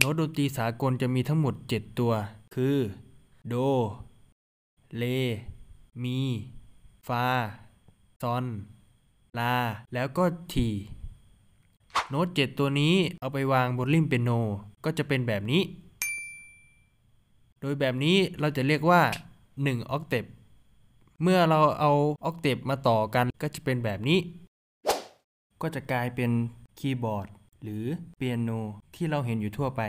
โน้ตดนตรีสากลจะมีทั้งหมด 7 ตัว คือ โด เล มี ฟา ซอน ลา แล้วก็ที โน้ต7ตัวนี้เอาไปวางบนริมเปียโน ก็จะเป็นแบบนี้ โดยแบบนี้เราจะเรียกว่า1ออกเตปเมื่อเราเอาออกเตปมาต่อกันก็จะเป็นแบบนี้ ก็จะกลายเป็นคีย์บอร์ดหรือเปียโนที่เราเห็นอยู่ทั่วไป